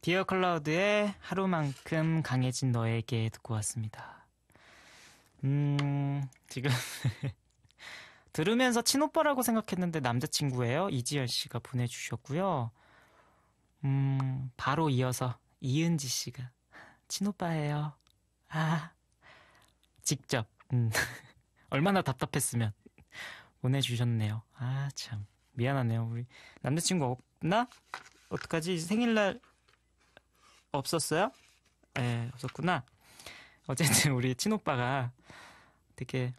디어 클라우드의 하루만큼 강해진 너에게 듣고 왔습니다. 음, 지금 들으면서 친오빠라고 생각했는데 남자친구예요. 이지열 씨가 보내주셨고요. 음, 바로 이어서 이은지 씨가 친오빠예요. 아, 직접. 음, 얼마나 답답했으면 보내주셨네요. 아, 참. 미안하네요. 우리 남자친구 없나? 어떡하지? 생일날 없었어요? 예, 네, 없었구나. 어쨌든 우리 친오빠가 되게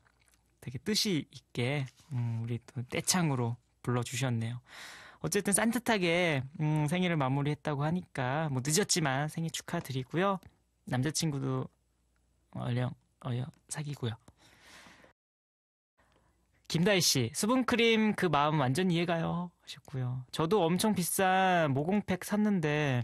되게 뜻이 있게 음, 우리 또 떼창으로 불러주셨네요. 어쨌든 산뜻하게 음, 생일을 마무리했다고 하니까 뭐 늦었지만 생일 축하드리고요. 남자친구도 얼령 어여 사귀고요. 김다희 씨 수분크림 그 마음 완전 이해가요 하셨고요. 저도 엄청 비싼 모공팩 샀는데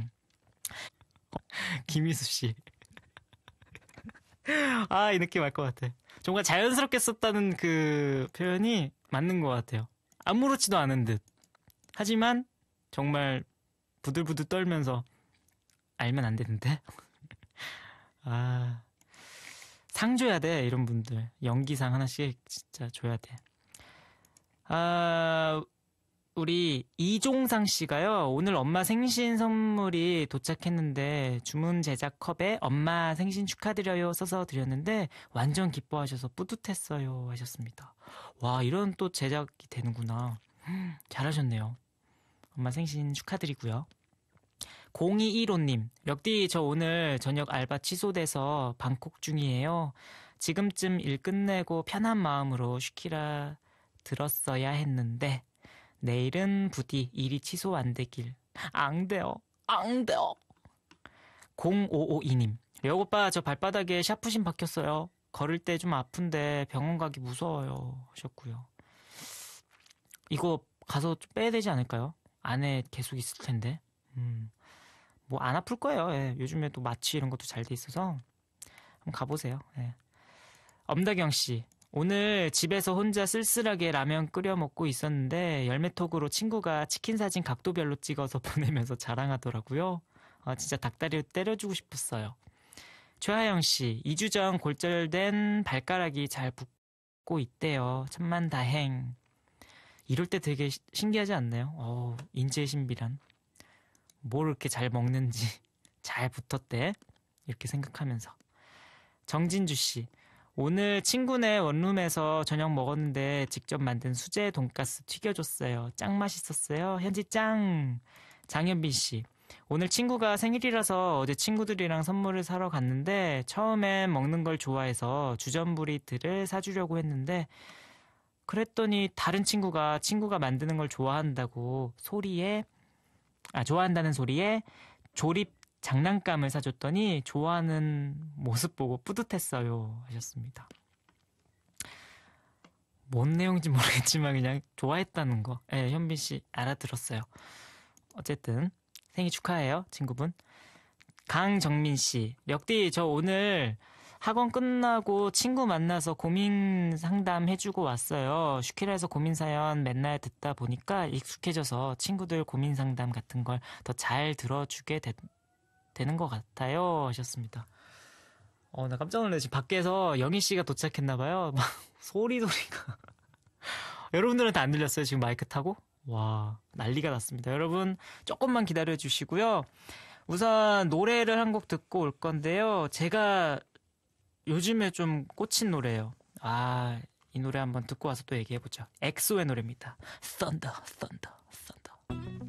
김희수 씨. 아, 이 느낌 알 것 같아. 정말 자연스럽게 썼다는 그 표현이 맞는 것 같아요. 아무렇지도 않은 듯. 하지만 정말 부들부들 떨면서 알면 안 되는데. 아. 상 줘야 돼, 이런 분들. 연기상 하나씩 진짜 줘야 돼. 아, 우리 이종상 씨가요. 오늘 엄마 생신 선물이 도착했는데 주문 제작 컵에 엄마 생신 축하드려요 써서 드렸는데 완전 기뻐하셔서 뿌듯했어요 하셨습니다. 와 이런 또 제작이 되는구나. 음, 잘하셨네요. 엄마 생신 축하드리고요. 0215님, 역디 저 오늘 저녁 알바 취소돼서 방콕 중이에요. 지금쯤 일 끝내고 편한 마음으로 슈키라 들었어야 했는데 내일은 부디 일이 취소 안 되길. 안 돼요. 안 돼요. 0552님. 려오빠, 저 발바닥에 샤프심 박혔어요. 걸을 때 좀 아픈데 병원 가기 무서워요. 하셨고요. 이거 가서 좀 빼야 되지 않을까요? 안에 계속 있을 텐데. 음. 뭐 안 아플 거예요. 예. 요즘에 또 마취 이런 것도 잘 돼 있어서. 한번 가보세요. 예. 엄다경 씨. 오늘 집에서 혼자 쓸쓸하게 라면 끓여 먹고 있었는데 열매톡으로 친구가 치킨 사진 각도별로 찍어서 보내면서 자랑하더라고요. 아, 진짜 닭다리 를 때려주고 싶었어요. 최하영 씨, 2주 전 골절된 발가락이 잘 붙고 있대요. 천만 다행. 이럴 때 되게 시, 신기하지 않나요? 어, 인지의 신비란. 뭘 이렇게 잘 먹는지 잘 붙었대. 이렇게 생각하면서. 정진주 씨, 오늘 친구네 원룸에서 저녁 먹었는데 직접 만든 수제 돈가스 튀겨줬어요. 짱 맛있었어요. 현지 짱! 장현빈 씨. 오늘 친구가 생일이라서 어제 친구들이랑 선물을 사러 갔는데 처음엔 먹는 걸 좋아해서 주전부리트를 사주려고 했는데 그랬더니 다른 친구가 친구가 만드는 걸 좋아한다고 소리에 아 좋아한다는 소리에 조립 장난감을 사줬더니 좋아하는 모습 보고 뿌듯했어요 하셨습니다. 뭔 내용인지 모르겠지만 그냥 좋아했다는 거. 예, 현빈 씨 알아들었어요. 어쨌든 생일 축하해요, 친구분. 강정민 씨, 역디 저 오늘 학원 끝나고 친구 만나서 고민 상담 해주고 왔어요. 슈키라에서 고민 사연 맨날 듣다 보니까 익숙해져서 친구들 고민 상담 같은 걸 더 잘 들어주게 됐. 되는 것 같아요. 하셨습니다. 어, 나 깜짝 놀랐지 밖에서 영희 씨가 도착했나봐요. 막 소리소리가. 여러분들은 다 안 들렸어요? 지금 마이크 타고? 와, 난리가 났습니다. 여러분, 조금만 기다려 주시고요. 우선 노래를 한 곡 듣고 올 건데요. 제가 요즘에 좀 꽂힌 노래예요. 아, 이 노래 한번 듣고 와서 또 얘기해보죠. 엑소의 노래입니다. Thunder, Thunder, Thunder.